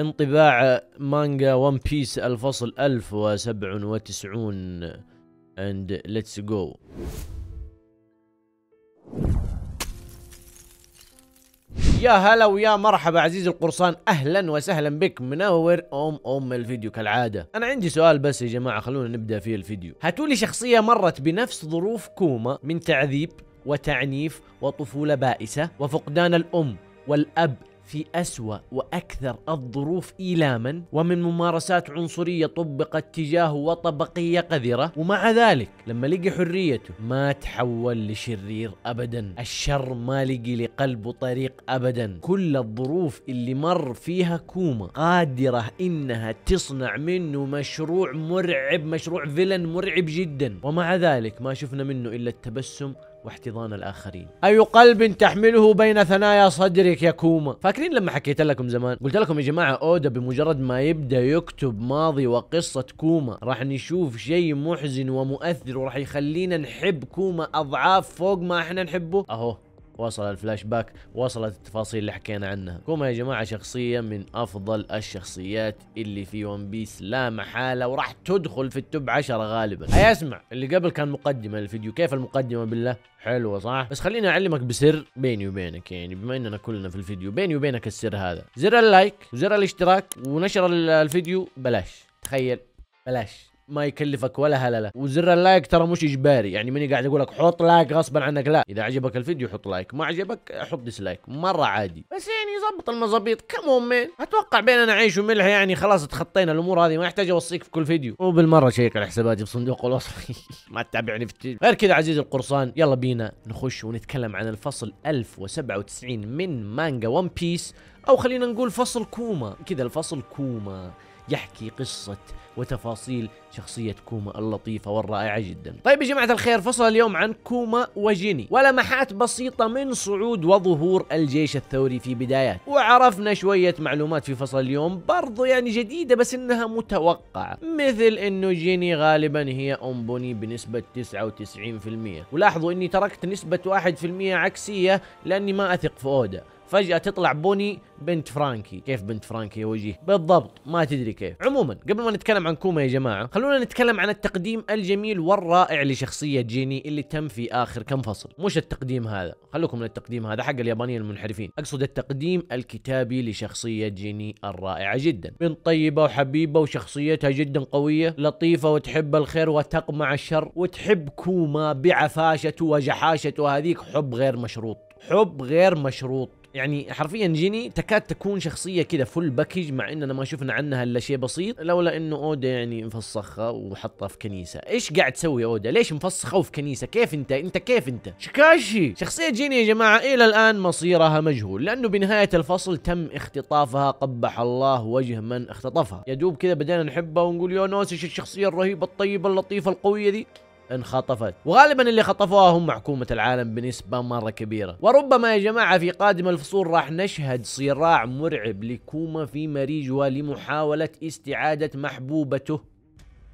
انطباع مانجا ون بيس الفصل 1097 اند ليتس جو يا هلا ويا مرحبا عزيزي القرصان اهلا وسهلا بك منور ام ام الفيديو كالعاده انا عندي سؤال بس يا جماعه خلونا نبدا فيه الفيديو هاتوا لي شخصيه مرت بنفس ظروف كوما من تعذيب وتعنيف وطفوله بائسه وفقدان الام والاب في أسوأ وأكثر الظروف إيلاما ومن ممارسات عنصرية طبقت تجاهه وطبقية قذرة ومع ذلك لما لقي حريته ما تحول لشرير أبدا الشر ما لقي لقلبه طريق أبدا كل الظروف اللي مر فيها كوما قادرة إنها تصنع منه مشروع مرعب مشروع فيلن مرعب جدا ومع ذلك ما شفنا منه إلا التبسم واحتضان الآخرين أي قلب تحمله بين ثنايا صدرك يا كوما فاكرين لما حكيت لكم زمان قلت لكم يا جماعة أودا بمجرد ما يبدأ يكتب ماضي وقصة كوما راح نشوف شيء محزن ومؤثر وراح يخلينا نحب كوما أضعاف فوق ما احنا نحبه أهو وصل الفلاش باك وصلت التفاصيل اللي حكينا عنها كوما يا جماعة شخصية من أفضل الشخصيات اللي في ون بيس لا محالة وراح تدخل في التوب 10 غالبا هيا اسمع اللي قبل كان مقدمة للفيديو كيف المقدمة بالله حلوة صح بس خليني أعلمك بسر بيني وبينك يعني بما أننا كلنا في الفيديو بيني وبينك السر هذا زر اللايك وزر الاشتراك ونشر الفيديو بلاش تخيل بلاش ما يكلفك ولا هلله وزر اللايك ترى مش اجباري يعني ماني قاعد اقول لك حط لايك غصبا عنك لا اذا عجبك الفيديو حط لايك ما عجبك حط ديسلايك مره عادي بس يعني ظبط المظابيط كمون مين اتوقع بيننا عيش وملح يعني خلاص تخطينا الامور هذه ما يحتاج اوصيك في كل فيديو وبالمره شيك على حساباتي في صندوق الوصف ما تتابعني في غير كذا عزيزي القرصان يلا بينا نخش ونتكلم عن الفصل 1097 من مانجا ون بيس او خلينا نقول فصل كوما كذا الفصل كوما يحكي قصة وتفاصيل شخصية كوما اللطيفة والرائعة جدا طيب يا جماعة الخير فصل اليوم عن كوما وجيني ولمحات بسيطة من صعود وظهور الجيش الثوري في بدايات وعرفنا شوية معلومات في فصل اليوم برضو يعني جديدة بس انها متوقعة مثل انه جيني غالبا هي ام بوني بنسبة 99% ولاحظوا اني تركت نسبة 1% عكسية لاني ما اثق في اودا فجأة تطلع بوني بنت فرانكي كيف بنت فرانكي يا وجيه بالضبط ما تدري كيف عموما قبل ما نتكلم عن كوما يا جماعة خلونا نتكلم عن التقديم الجميل والرائع لشخصية جيني اللي تم في آخر كم فصل مش التقديم هذا خلوكم من التقديم هذا حق اليابانيين المنحرفين أقصد التقديم الكتابي لشخصية جيني الرائعة جدا بنت طيبة وحبيبة وشخصيتها جدا قوية لطيفة وتحب الخير وتقمع الشر وتحب كوما بعفاشته وجحاشته وهذيك حب غير مشروط حب غير مشروط يعني حرفيا جيني تكاد تكون شخصيه كذا فل باكج مع اننا ما شفنا عنها الا شيء بسيط لولا انه اودا يعني مفسخها وحطها في كنيسه ايش قاعد تسوي اودا ليش مفسخه وفي كنيسه كيف انت انت كيف انت شكاشي شخصيه جيني يا جماعه الى الان مصيرها مجهول لانه بنهايه الفصل تم اختطافها قبح الله وجه من اختطفها يا دوب كذا بدينا نحبها ونقول يا ناس ايش الشخصيه الرهيبه الطيبه اللطيفه القويه ذي انخطفت وغالبا اللي خطفوها هم حكومة العالم بنسبة مرة كبيرة وربما يا جماعة في قادم الفصول راح نشهد صراع مرعب لكوما في مريجوا لمحاولة استعادة محبوبته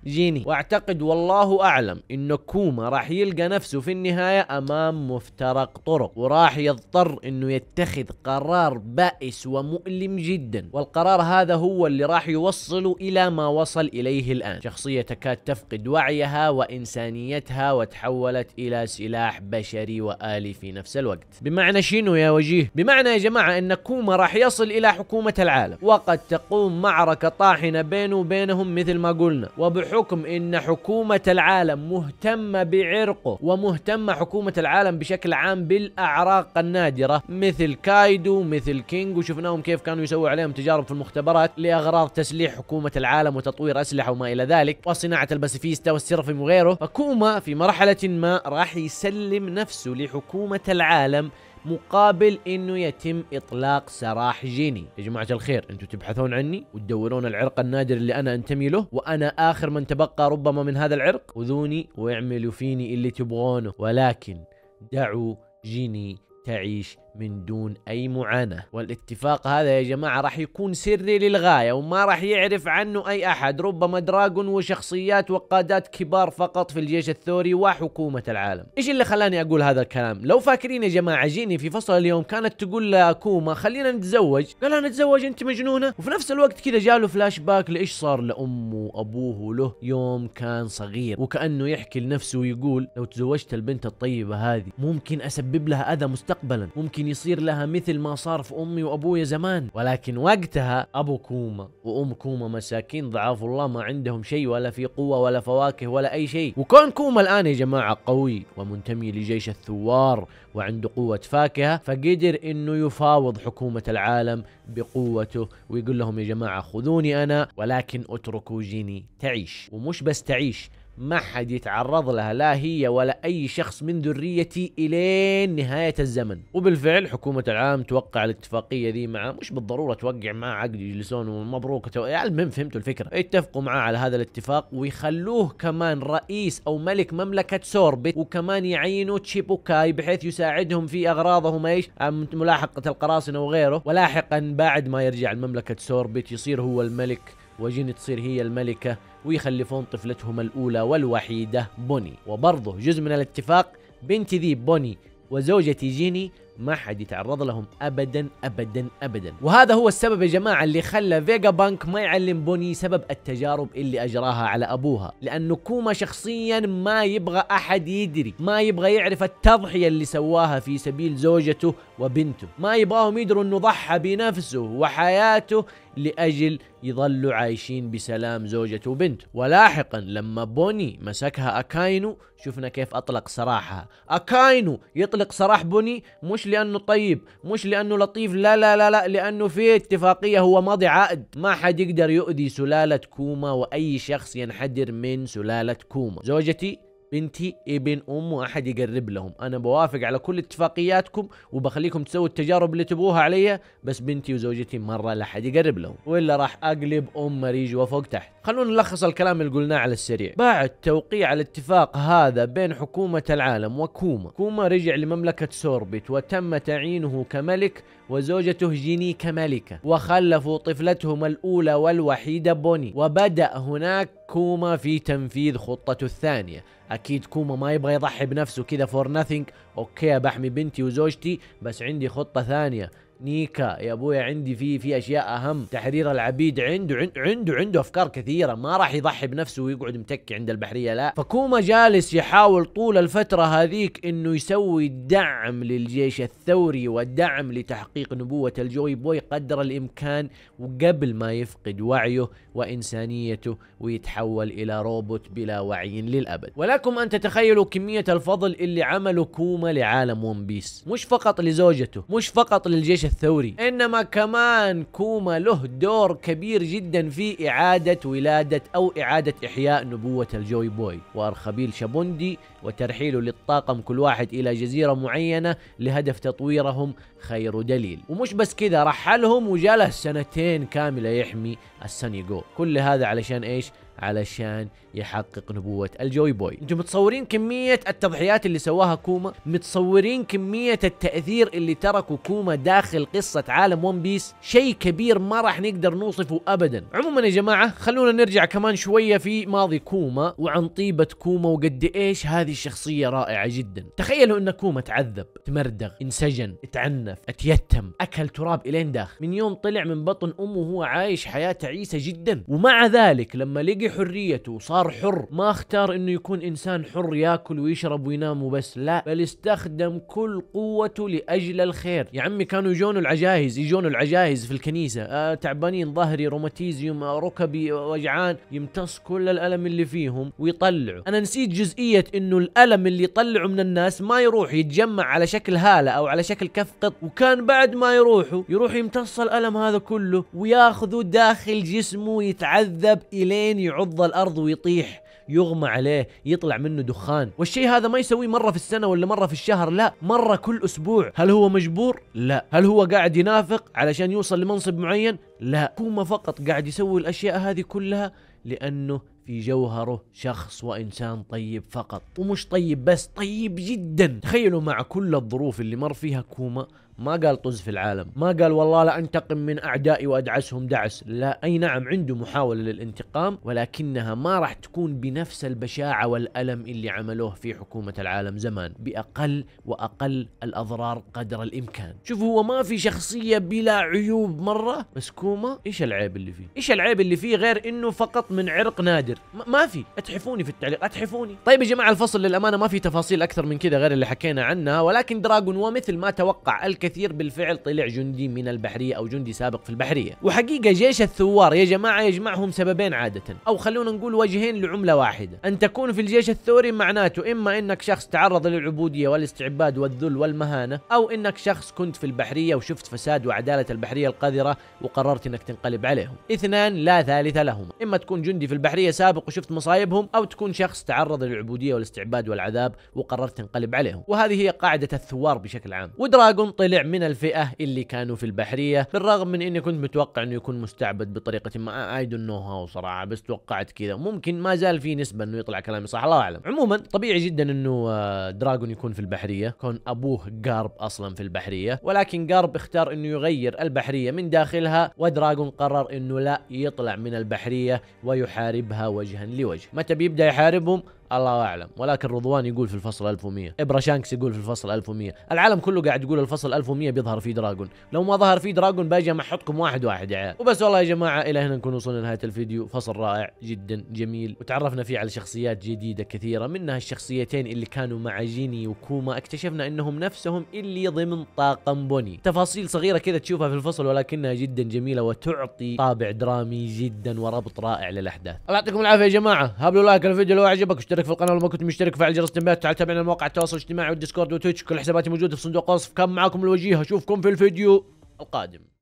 جيني واعتقد والله اعلم ان كوما راح يلقى نفسه في النهاية امام مفترق طرق وراح يضطر انه يتخذ قرار بائس ومؤلم جدا والقرار هذا هو اللي راح يوصله الى ما وصل اليه الان شخصية تكاد تفقد وعيها وانسانيتها وتحولت الى سلاح بشري وآلي في نفس الوقت بمعنى شنو يا وجيه بمعنى يا جماعة ان كوما راح يصل الى حكومة العالم وقد تقوم معركة طاحنة بينه وبينهم مثل ما قلنا وبحكم بحكم ان حكومة العالم مهتمة بعرقه ومهتمة حكومة العالم بشكل عام بالاعراق النادرة مثل كايدو مثل كينج وشفناهم كيف كانوا يسووا عليهم تجارب في المختبرات لاغراض تسليح حكومة العالم وتطوير اسلحة وما الى ذلك وصناعة الباسيفيستا والسيرفيم وغيره فكوما في مرحلة ما راح يسلم نفسه لحكومة العالم مقابل انه يتم اطلاق سراح جيني يا جماعه الخير انتم تبحثون عني وتدورون العرق النادر اللي انا انتمي له وانا اخر من تبقى ربما من هذا العرق خذوني واعملوا فيني اللي تبغونه ولكن دعوا جيني تعيش من دون أي معاناة والاتفاق هذا يا جماعة راح يكون سري للغاية وما راح يعرف عنه أي أحد ربما دراغون وشخصيات وقادات كبار فقط في الجيش الثوري وحكومة العالم إيش اللي خلاني أقول هذا الكلام لو فاكرين يا جماعة جيني في فصل اليوم كانت تقول لكوما خلينا نتزوج قال انا نتزوج أنت مجنونة وفي نفس الوقت كذا جاله فلاش باك لإيش صار لأمه وأبوه وله يوم كان صغير وكأنه يحكي لنفسه ويقول لو تزوجت البنت الطيبة هذه ممكن أسبب لها أذى مستقبلا ممكن ممكن يصير لها مثل ما صار في امي وابويا زمان ولكن وقتها ابو كوما وام كوما مساكين ضعاف الله ما عندهم شيء ولا في قوه ولا فواكه ولا اي شيء وكون كوما الان يا جماعه قوي ومنتمي لجيش الثوار وعنده قوه فاكهه فقدر انه يفاوض حكومه العالم بقوته ويقول لهم يا جماعه خذوني انا ولكن اتركوا جيني تعيش ومش بس تعيش ما حد يتعرض لها لا هي ولا أي شخص من ذريتي إلين نهاية الزمن وبالفعل حكومة العام توقع الاتفاقية ذي معه مش بالضرورة توقع مع عقد يجلسون ومبروك تو... يعني المهم فهمتوا الفكرة يتفقوا معاه على هذا الاتفاق ويخلوه كمان رئيس أو ملك مملكة سوربت وكمان يعينوا تشيبوكاي بحيث يساعدهم في أغراضهم إيش ملاحقة القراصنة وغيره ولاحقا بعد ما يرجع المملكة سوربت يصير هو الملك وجين تصير هي الملكة ويخلفون طفلتهم الأولى والوحيدة بوني وبرضه جزء من الاتفاق بنتي ذي بوني وزوجتي جيني ما حد يتعرض لهم ابدا ابدا ابدا وهذا هو السبب يا جماعه اللي خلى فيجا بانك ما يعلم بوني سبب التجارب اللي اجراها على ابوها لانه كوما شخصيا ما يبغى احد يدري ما يبغى يعرف التضحيه اللي سواها في سبيل زوجته وبنته ما يبغاهم يدروا انه ضحى بنفسه وحياته لأجل يظلوا عايشين بسلام زوجته وبنت ولاحقا لما بوني مسكها أكاينو شفنا كيف أطلق سراحها أكاينو يطلق سراح بوني مش لأنه طيب مش لأنه لطيف لا لا لا لا لأنه في اتفاقية هو ماضي عقد ما حد يقدر يؤذي سلالة كوما وأي شخص ينحدر من سلالة كوما زوجتي بنتي ابن ام واحد يقرب لهم انا بوافق على كل اتفاقياتكم وبخليكم تسووا التجارب اللي تبغوها عليا بس بنتي وزوجتي مره لا حد يقرب لهم ولا راح اقلب ام مريج وفوق تحت خلونا نلخص الكلام اللي قلناه على السريع بعد توقيع الاتفاق هذا بين حكومة العالم وكوما كوما رجع لمملكة سوربت وتم تعيينه كملك وزوجته جيني كملكة وخلفوا طفلتهم الأولى والوحيدة بوني وبدأ هناك كوما في تنفيذ خطته الثانية أكيد كوما ما يبغى يضحي بنفسه كذا فور ناثينج أوكي بحمي بنتي وزوجتي بس عندي خطة ثانية نيكا يا ابويا عندي في في اشياء اهم تحرير العبيد عنده عنده عنده, عنده افكار كثيره ما راح يضحي بنفسه ويقعد متكي عند البحريه لا فكوما جالس يحاول طول الفتره هذيك انه يسوي دعم للجيش الثوري ودعم لتحقيق نبوه الجوي بوي قدر الامكان وقبل ما يفقد وعيه وانسانيته ويتحول الى روبوت بلا وعي للابد ولكم ان تتخيلوا كميه الفضل اللي عمله كوما لعالم ون بيس مش فقط لزوجته مش فقط للجيش الثوري إنما كمان كوما له دور كبير جدا في إعادة ولادة أو إعادة إحياء نبوة الجوي بوي وأرخبيل شابوندي وترحيله للطاقم كل واحد إلى جزيرة معينة لهدف تطويرهم خير دليل ومش بس كذا رحلهم وجلس سنتين كاملة يحمي السانيجو كل هذا علشان إيش علشان يحقق نبوة الجوي بوي انتم متصورين كمية التضحيات اللي سواها كوما متصورين كمية التأثير اللي تركه كوما داخل قصة عالم ون بيس شيء كبير ما راح نقدر نوصفه ابدا عموما يا جماعة خلونا نرجع كمان شوية في ماضي كوما وعن طيبة كوما وقد ايش هذه الشخصية رائعة جدا تخيلوا ان كوما تعذب تمردغ انسجن اتعنف اتيتم اكل تراب الين داخل من يوم طلع من بطن امه وهو عايش حياة تعيسة جدا ومع ذلك لما لقى عندي حريته صار حر ما اختار انه يكون انسان حر ياكل ويشرب وينام وبس لا بل استخدم كل قوته لاجل الخير يا عمي كانوا يجون العجائز يجون العجائز في الكنيسه آه تعبانين ظهري روماتيزيوم آه ركبي آه، وجعان يمتص كل الالم اللي فيهم ويطلعوا انا نسيت جزئيه انه الالم اللي يطلعه من الناس ما يروح يتجمع على شكل هاله او على شكل كف قط وكان بعد ما يروحوا يروح يمتص الالم هذا كله وياخذه داخل جسمه يتعذب الين يعود يعض الارض ويطيح يغمى عليه يطلع منه دخان والشيء هذا ما يسويه مره في السنه ولا مره في الشهر لا مره كل اسبوع هل هو مجبور لا هل هو قاعد ينافق علشان يوصل لمنصب معين لا هو فقط قاعد يسوي الاشياء هذه كلها لانه في جوهره شخص وانسان طيب فقط ومش طيب بس طيب جدا تخيلوا مع كل الظروف اللي مر فيها كوما ما قال طز في العالم ما قال والله لا أنتقم من أعدائي وأدعسهم دعس لا أي نعم عنده محاولة للانتقام ولكنها ما راح تكون بنفس البشاعة والألم اللي عملوه في حكومة العالم زمان بأقل وأقل الأضرار قدر الإمكان شوف هو ما في شخصية بلا عيوب مرة بس كوما إيش العيب اللي فيه إيش العيب اللي فيه غير إنه فقط من عرق نادر ما في اتحفوني في التعليق اتحفوني طيب يا جماعة الفصل للأمانة ما في تفاصيل أكثر من كذا غير اللي حكينا عنها ولكن دراغون ومثل ما توقع الكثير كثير بالفعل طلع جندي من البحرية أو جندي سابق في البحرية وحقيقة جيش الثوار يا جماعة يجمعهم سببين عادة أو خلونا نقول وجهين لعملة واحدة أن تكون في الجيش الثوري معناته إما أنك شخص تعرض للعبودية والاستعباد والذل والمهانة أو أنك شخص كنت في البحرية وشفت فساد وعدالة البحرية القذرة وقررت أنك تنقلب عليهم اثنان لا ثالث لهما إما تكون جندي في البحرية سابق وشفت مصايبهم أو تكون شخص تعرض للعبودية والاستعباد والعذاب وقررت تنقلب عليهم وهذه هي قاعدة الثوار بشكل عام ودراغون طلع من الفئة اللي كانوا في البحرية بالرغم من اني كنت متوقع انه يكون مستعبد بطريقة ما اي دون نو هاو صراحة بس توقعت كذا ممكن ما زال في نسبة انه يطلع كلامي صح الله اعلم عموما طبيعي جدا انه آه، دراجون يكون في البحرية كون ابوه جارب اصلا في البحرية ولكن جارب اختار انه يغير البحرية من داخلها ودراجون قرر انه لا يطلع من البحرية ويحاربها وجها لوجه متى بيبدأ يحاربهم الله اعلم ولكن رضوان يقول في الفصل 1100 ابرا شانكس يقول في الفصل 1100 العالم كله قاعد يقول الفصل 1100 بيظهر فيه دراجون لو ما ظهر فيه دراجون باجي محطكم واحد واحد يا عيال وبس والله يا جماعه الى هنا نكون وصلنا لنهايه الفيديو فصل رائع جدا جميل وتعرفنا فيه على شخصيات جديده كثيره منها الشخصيتين اللي كانوا مع جيني وكوما اكتشفنا انهم نفسهم اللي ضمن طاقم بوني تفاصيل صغيره كذا تشوفها في الفصل ولكنها جدا جميله وتعطي طابع درامي جدا وربط رائع للاحداث الله يعطيكم العافيه يا جماعه هبلوا لايك الفيديو لو عجبك مشترك في القناه ولو ما كنت مشترك فعل جرس التنبيهات تعال تابعنا مواقع التواصل الاجتماعي والديسكورد وتويتش كل حساباتي موجوده في صندوق الوصف كان معاكم الوجيه اشوفكم في الفيديو القادم